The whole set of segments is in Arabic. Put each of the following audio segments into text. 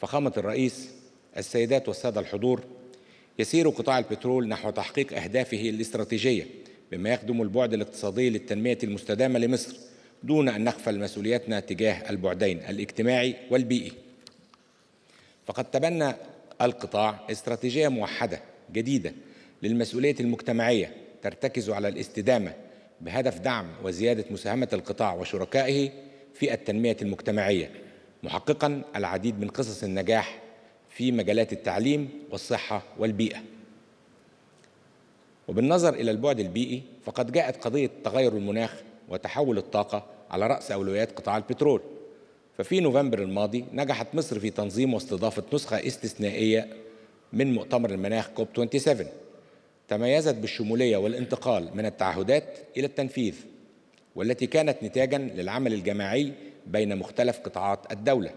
فخامة الرئيس السيدات والسادة الحضور يسير قطاع البترول نحو تحقيق أهدافه الاستراتيجية بما يخدم البعد الاقتصادي للتنمية المستدامة لمصر دون أن نغفل مسؤولياتنا تجاه البعدين الاجتماعي والبيئي فقد تبنى القطاع استراتيجية موحدة جديدة للمسؤولية المجتمعية ترتكز على الاستدامة بهدف دعم وزيادة مساهمة القطاع وشركائه في التنمية المجتمعية محققا العديد من قصص النجاح في مجالات التعليم والصحة والبيئة وبالنظر إلى البعد البيئي فقد جاءت قضية تغير المناخ وتحول الطاقة على رأس أولويات قطاع البترول ففي نوفمبر الماضي نجحت مصر في تنظيم واستضافة نسخة استثنائية من مؤتمر المناخ كوب 27 تميزت بالشمولية والانتقال من التعهدات إلى التنفيذ والتي كانت نتاجا للعمل الجماعي بين مختلف قطاعات الدولة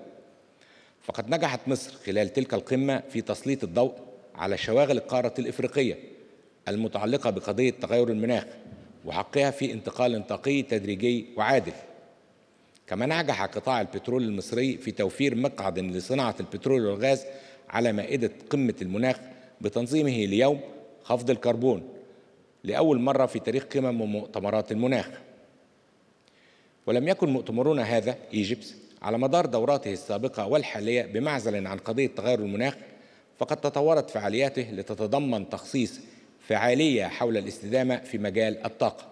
فقد نجحت مصر خلال تلك القمة في تسليط الضوء على شواغل القارة الإفريقية المتعلقة بقضية تغير المناخ وحقها في انتقال انطاقي تدريجي وعادل كما نجح قطاع البترول المصري في توفير مقعد لصناعة البترول والغاز على مائدة قمة المناخ بتنظيمه ليوم خفض الكربون لأول مرة في تاريخ قمم ومؤتمرات المناخ ولم يكن مؤتمرنا هذا ايجيبس على مدار دوراته السابقة والحالية بمعزل عن قضية تغير المناخ فقد تطورت فعالياته لتتضمن تخصيص فعالية حول الاستدامة في مجال الطاقة